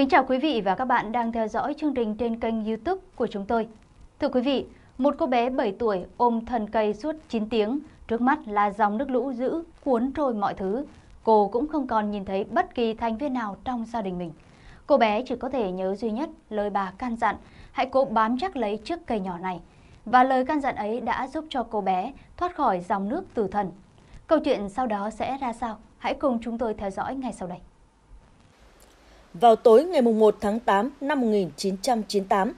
Kính chào quý vị và các bạn đang theo dõi chương trình trên kênh YouTube của chúng tôi. Thưa quý vị, một cô bé 7 tuổi ôm thân cây suốt 9 tiếng, trước mắt là dòng nước lũ dữ cuốn trôi mọi thứ. Cô cũng không còn nhìn thấy bất kỳ thành viên nào trong gia đình mình. Cô bé chỉ có thể nhớ duy nhất lời bà can dặn, hãy cố bám chắc lấy chiếc cây nhỏ này. Và lời can dặn ấy đã giúp cho cô bé thoát khỏi dòng nước tử thần. Câu chuyện sau đó sẽ ra sao? Hãy cùng chúng tôi theo dõi ngay sau đây vào tối ngày 1 tháng 8 năm 1998.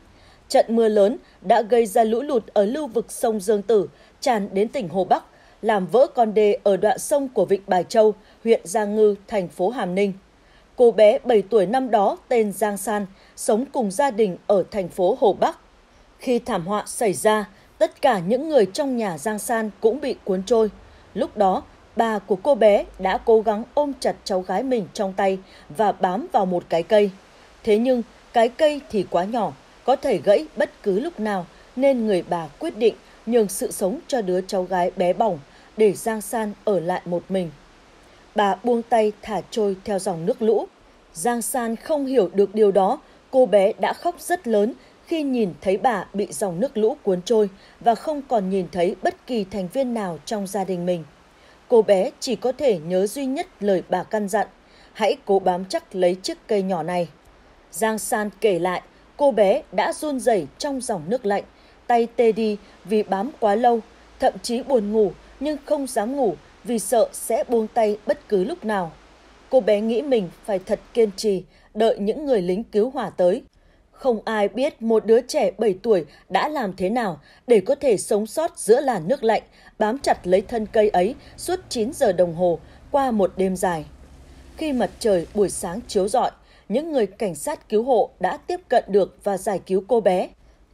Trận mưa lớn đã gây ra lũ lụt ở lưu vực sông Dương Tử, tràn đến tỉnh Hồ Bắc, làm vỡ con đê ở đoạn sông của Vịnh Bài Châu, huyện Giang Ngư, thành phố Hàm Ninh. Cô bé 7 tuổi năm đó tên Giang San, sống cùng gia đình ở thành phố Hồ Bắc. Khi thảm họa xảy ra, tất cả những người trong nhà Giang San cũng bị cuốn trôi. Lúc đó, bà của cô bé đã cố gắng ôm chặt cháu gái mình trong tay và bám vào một cái cây. Thế nhưng, cái cây thì quá nhỏ, có thể gãy bất cứ lúc nào, nên người bà quyết định nhường sự sống cho đứa cháu gái bé bỏng để Giang San ở lại một mình. Bà buông tay thả trôi theo dòng nước lũ. Giang San không hiểu được điều đó, cô bé đã khóc rất lớn khi nhìn thấy bà bị dòng nước lũ cuốn trôi và không còn nhìn thấy bất kỳ thành viên nào trong gia đình mình cô bé chỉ có thể nhớ duy nhất lời bà căn dặn, hãy cố bám chắc lấy chiếc cây nhỏ này. Giang San kể lại, cô bé đã run rẩy trong dòng nước lạnh, tay tê đi vì bám quá lâu, thậm chí buồn ngủ nhưng không dám ngủ vì sợ sẽ buông tay bất cứ lúc nào. Cô bé nghĩ mình phải thật kiên trì, đợi những người lính cứu hỏa tới. Không ai biết một đứa trẻ 7 tuổi đã làm thế nào để có thể sống sót giữa làn nước lạnh, bám chặt lấy thân cây ấy suốt 9 giờ đồng hồ qua một đêm dài. Khi mặt trời buổi sáng chiếu rọi, những người cảnh sát cứu hộ đã tiếp cận được và giải cứu cô bé.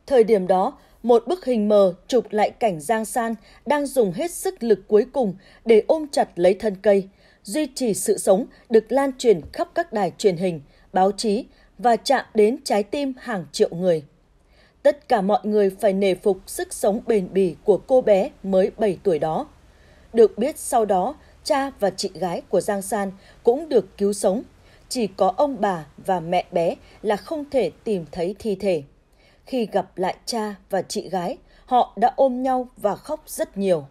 Thời điểm đó, một bức hình mờ chụp lại cảnh Giang San đang dùng hết sức lực cuối cùng để ôm chặt lấy thân cây, duy trì sự sống được lan truyền khắp các đài truyền hình, báo chí và chạm đến trái tim hàng triệu người. Tất cả mọi người phải nề phục sức sống bền bỉ của cô bé mới 7 tuổi đó. Được biết sau đó, cha và chị gái của Giang San cũng được cứu sống. Chỉ có ông bà và mẹ bé là không thể tìm thấy thi thể. Khi gặp lại cha và chị gái, họ đã ôm nhau và khóc rất nhiều.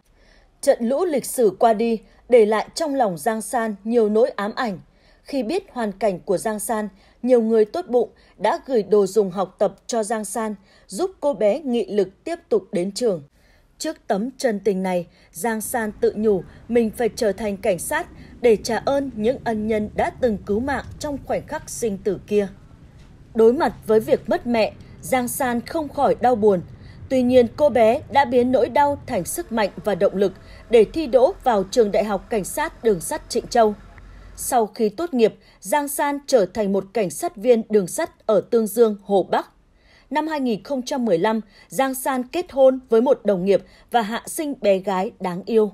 Trận lũ lịch sử qua đi, để lại trong lòng Giang San nhiều nỗi ám ảnh. Khi biết hoàn cảnh của Giang San, nhiều người tốt bụng đã gửi đồ dùng học tập cho Giang San, giúp cô bé nghị lực tiếp tục đến trường. Trước tấm chân tình này, Giang San tự nhủ mình phải trở thành cảnh sát để trả ơn những ân nhân đã từng cứu mạng trong khoảnh khắc sinh tử kia. Đối mặt với việc mất mẹ, Giang San không khỏi đau buồn. Tuy nhiên cô bé đã biến nỗi đau thành sức mạnh và động lực để thi đỗ vào trường Đại học Cảnh sát Đường sắt Trịnh Châu sau khi tốt nghiệp, Giang San trở thành một cảnh sát viên đường sắt ở Tương Dương, Hồ Bắc. Năm 2015, Giang San kết hôn với một đồng nghiệp và hạ sinh bé gái đáng yêu.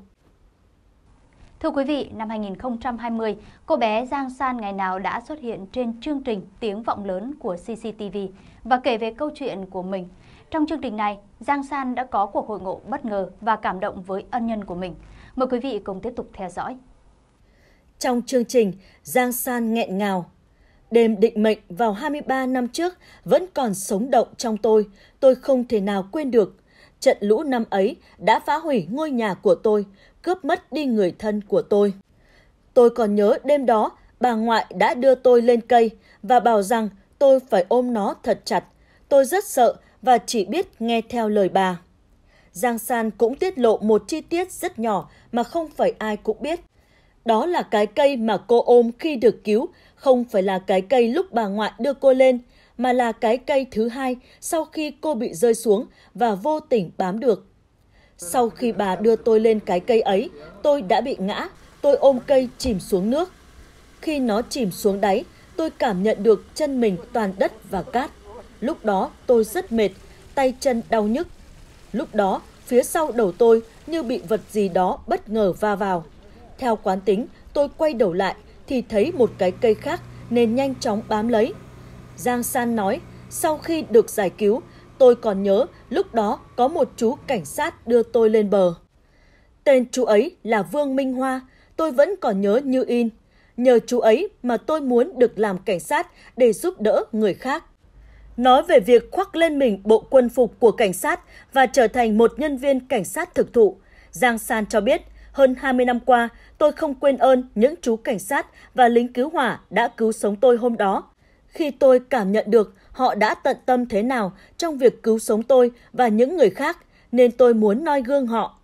Thưa quý vị, năm 2020, cô bé Giang San ngày nào đã xuất hiện trên chương trình Tiếng vọng lớn của CCTV và kể về câu chuyện của mình. Trong chương trình này, Giang San đã có cuộc hội ngộ bất ngờ và cảm động với ân nhân của mình. Mời quý vị cùng tiếp tục theo dõi trong chương trình Giang San nghẹn ngào. Đêm định mệnh vào 23 năm trước vẫn còn sống động trong tôi, tôi không thể nào quên được. Trận lũ năm ấy đã phá hủy ngôi nhà của tôi, cướp mất đi người thân của tôi. Tôi còn nhớ đêm đó, bà ngoại đã đưa tôi lên cây và bảo rằng tôi phải ôm nó thật chặt. Tôi rất sợ và chỉ biết nghe theo lời bà. Giang San cũng tiết lộ một chi tiết rất nhỏ mà không phải ai cũng biết. Đó là cái cây mà cô ôm khi được cứu, không phải là cái cây lúc bà ngoại đưa cô lên, mà là cái cây thứ hai sau khi cô bị rơi xuống và vô tình bám được. Sau khi bà đưa tôi lên cái cây ấy, tôi đã bị ngã, tôi ôm cây chìm xuống nước. Khi nó chìm xuống đáy, tôi cảm nhận được chân mình toàn đất và cát. Lúc đó tôi rất mệt, tay chân đau nhức. Lúc đó, phía sau đầu tôi như bị vật gì đó bất ngờ va vào. Theo quán tính, tôi quay đầu lại thì thấy một cái cây khác nên nhanh chóng bám lấy. Giang San nói, sau khi được giải cứu, tôi còn nhớ lúc đó có một chú cảnh sát đưa tôi lên bờ. Tên chú ấy là Vương Minh Hoa, tôi vẫn còn nhớ như in. Nhờ chú ấy mà tôi muốn được làm cảnh sát để giúp đỡ người khác. Nói về việc khoác lên mình bộ quân phục của cảnh sát và trở thành một nhân viên cảnh sát thực thụ, Giang San cho biết hơn 20 năm qua, tôi không quên ơn những chú cảnh sát và lính cứu hỏa đã cứu sống tôi hôm đó. Khi tôi cảm nhận được họ đã tận tâm thế nào trong việc cứu sống tôi và những người khác, nên tôi muốn noi gương họ.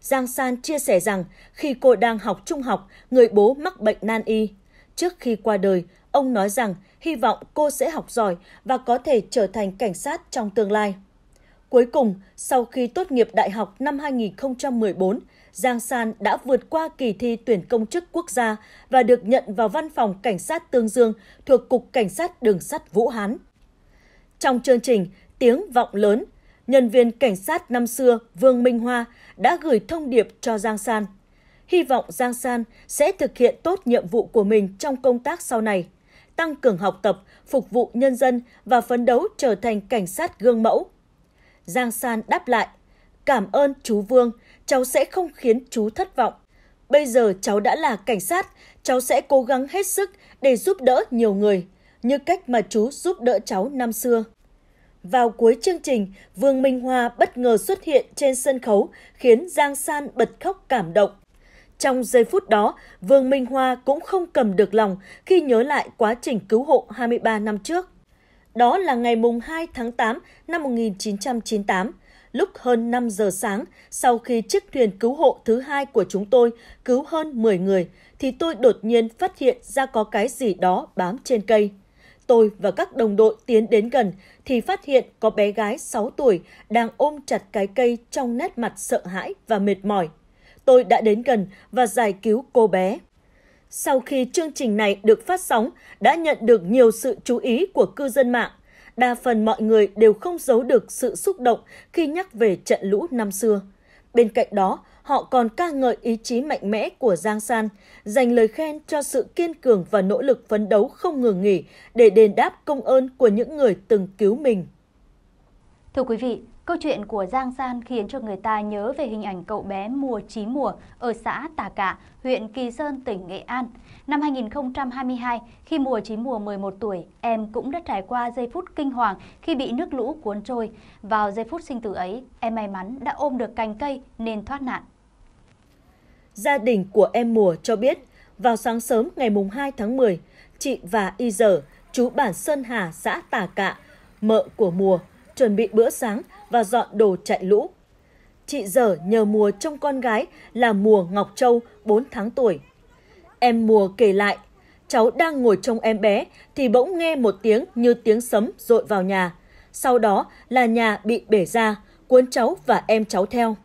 Giang San chia sẻ rằng khi cô đang học trung học, người bố mắc bệnh nan y. Trước khi qua đời, ông nói rằng hy vọng cô sẽ học giỏi và có thể trở thành cảnh sát trong tương lai. Cuối cùng, sau khi tốt nghiệp đại học năm 2014, Giang San đã vượt qua kỳ thi tuyển công chức quốc gia và được nhận vào văn phòng cảnh sát Tương Dương thuộc Cục Cảnh sát Đường sắt Vũ Hán. Trong chương trình Tiếng vọng lớn, nhân viên cảnh sát năm xưa Vương Minh Hoa đã gửi thông điệp cho Giang San. Hy vọng Giang San sẽ thực hiện tốt nhiệm vụ của mình trong công tác sau này, tăng cường học tập, phục vụ nhân dân và phấn đấu trở thành cảnh sát gương mẫu, Giang San đáp lại, cảm ơn chú Vương, cháu sẽ không khiến chú thất vọng. Bây giờ cháu đã là cảnh sát, cháu sẽ cố gắng hết sức để giúp đỡ nhiều người, như cách mà chú giúp đỡ cháu năm xưa. Vào cuối chương trình, Vương Minh Hoa bất ngờ xuất hiện trên sân khấu khiến Giang San bật khóc cảm động. Trong giây phút đó, Vương Minh Hoa cũng không cầm được lòng khi nhớ lại quá trình cứu hộ 23 năm trước. Đó là ngày mùng 2 tháng 8 năm 1998, lúc hơn 5 giờ sáng, sau khi chiếc thuyền cứu hộ thứ hai của chúng tôi cứu hơn 10 người, thì tôi đột nhiên phát hiện ra có cái gì đó bám trên cây. Tôi và các đồng đội tiến đến gần thì phát hiện có bé gái 6 tuổi đang ôm chặt cái cây trong nét mặt sợ hãi và mệt mỏi. Tôi đã đến gần và giải cứu cô bé sau khi chương trình này được phát sóng đã nhận được nhiều sự chú ý của cư dân mạng. Đa phần mọi người đều không giấu được sự xúc động khi nhắc về trận lũ năm xưa. Bên cạnh đó, họ còn ca ngợi ý chí mạnh mẽ của Giang San, dành lời khen cho sự kiên cường và nỗ lực phấn đấu không ngừng nghỉ để đền đáp công ơn của những người từng cứu mình. Thưa quý vị, câu chuyện của Giang San khiến cho người ta nhớ về hình ảnh cậu bé mùa chín mùa ở xã Tà Cạ, huyện Kỳ Sơn, tỉnh Nghệ An. Năm 2022, khi mùa chín mùa 11 tuổi, em cũng đã trải qua giây phút kinh hoàng khi bị nước lũ cuốn trôi. Vào giây phút sinh tử ấy, em may mắn đã ôm được cành cây nên thoát nạn. Gia đình của em mùa cho biết, vào sáng sớm ngày 2 tháng 10, chị và Y Dở, chú bản Sơn Hà, xã Tà Cạ, mợ của mùa chuẩn bị bữa sáng và dọn đồ chạy lũ. Chị dở nhờ mùa trông con gái là mùa Ngọc Châu 4 tháng tuổi. Em mùa kể lại, cháu đang ngồi trông em bé thì bỗng nghe một tiếng như tiếng sấm rội vào nhà. Sau đó là nhà bị bể ra, cuốn cháu và em cháu theo.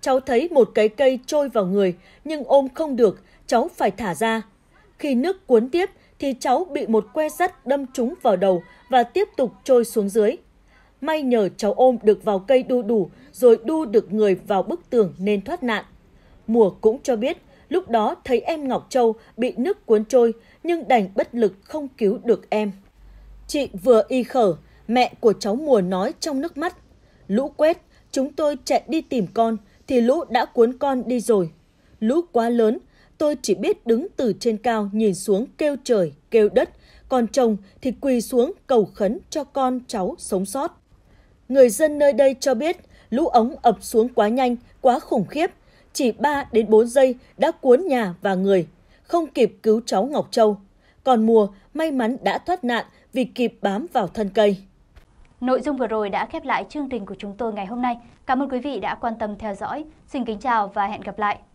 Cháu thấy một cái cây trôi vào người nhưng ôm không được, cháu phải thả ra. Khi nước cuốn tiếp thì cháu bị một que sắt đâm trúng vào đầu và tiếp tục trôi xuống dưới. May nhờ cháu ôm được vào cây đu đủ rồi đu được người vào bức tường nên thoát nạn. Mùa cũng cho biết lúc đó thấy em Ngọc Châu bị nước cuốn trôi nhưng đành bất lực không cứu được em. Chị vừa y khở, mẹ của cháu mùa nói trong nước mắt. Lũ quét, chúng tôi chạy đi tìm con thì lũ đã cuốn con đi rồi. Lũ quá lớn, tôi chỉ biết đứng từ trên cao nhìn xuống kêu trời, kêu đất, còn chồng thì quỳ xuống cầu khấn cho con cháu sống sót. Người dân nơi đây cho biết lũ ống ập xuống quá nhanh, quá khủng khiếp, chỉ 3 đến 4 giây đã cuốn nhà và người, không kịp cứu cháu Ngọc Châu. Còn mùa may mắn đã thoát nạn vì kịp bám vào thân cây. Nội dung vừa rồi đã khép lại chương trình của chúng tôi ngày hôm nay. Cảm ơn quý vị đã quan tâm theo dõi. Xin kính chào và hẹn gặp lại.